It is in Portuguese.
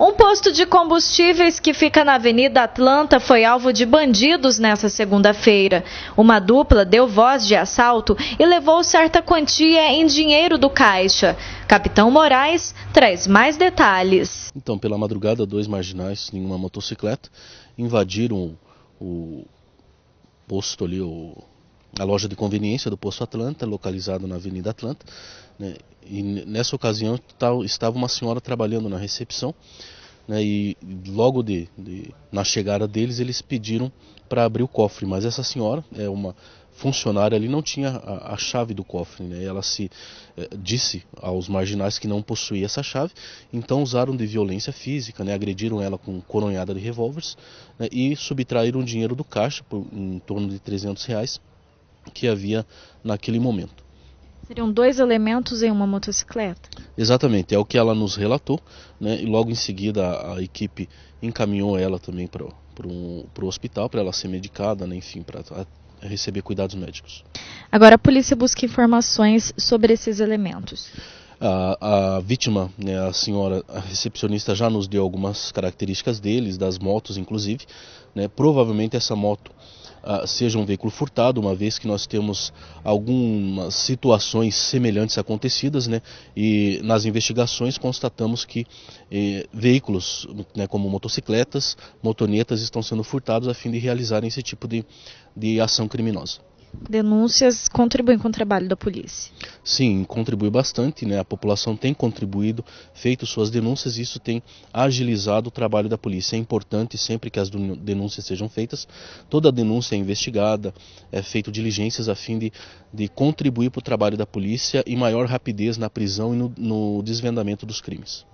Um posto de combustíveis que fica na Avenida Atlanta foi alvo de bandidos nesta segunda-feira. Uma dupla deu voz de assalto e levou certa quantia em dinheiro do caixa. Capitão Moraes traz mais detalhes. Então, pela madrugada, dois marginais em uma motocicleta invadiram o posto ali, o a loja de conveniência do Poço Atlanta, localizado na Avenida Atlanta. Né? E nessa ocasião tal, estava uma senhora trabalhando na recepção. Né? E logo de, de, na chegada deles, eles pediram para abrir o cofre, mas essa senhora é uma funcionária ali não tinha a, a chave do cofre, né? Ela se eh, disse aos marginais que não possuía essa chave, então usaram de violência física, né? Agrediram ela com coronhada de revólveres né? e subtraíram o dinheiro do caixa por, em torno de 300 reais que havia naquele momento. Seriam dois elementos em uma motocicleta? Exatamente, é o que ela nos relatou, né? E logo em seguida a, a equipe encaminhou ela também para o hospital para ela ser medicada, né? enfim, para receber cuidados médicos. Agora a polícia busca informações sobre esses elementos. A, a vítima, né, a senhora a recepcionista, já nos deu algumas características deles, das motos inclusive. Né, provavelmente essa moto uh, seja um veículo furtado, uma vez que nós temos algumas situações semelhantes acontecidas, né? E nas investigações constatamos que eh, veículos, né, como motocicletas, motonetas, estão sendo furtados a fim de realizarem esse tipo de, de ação criminosa denúncias contribuem com o trabalho da polícia. Sim, contribui bastante, né? A população tem contribuído, feito suas denúncias, e isso tem agilizado o trabalho da polícia. É importante sempre que as denúncias sejam feitas, toda denúncia é investigada, é feito diligências a fim de, de contribuir para o trabalho da polícia e maior rapidez na prisão e no, no desvendamento dos crimes.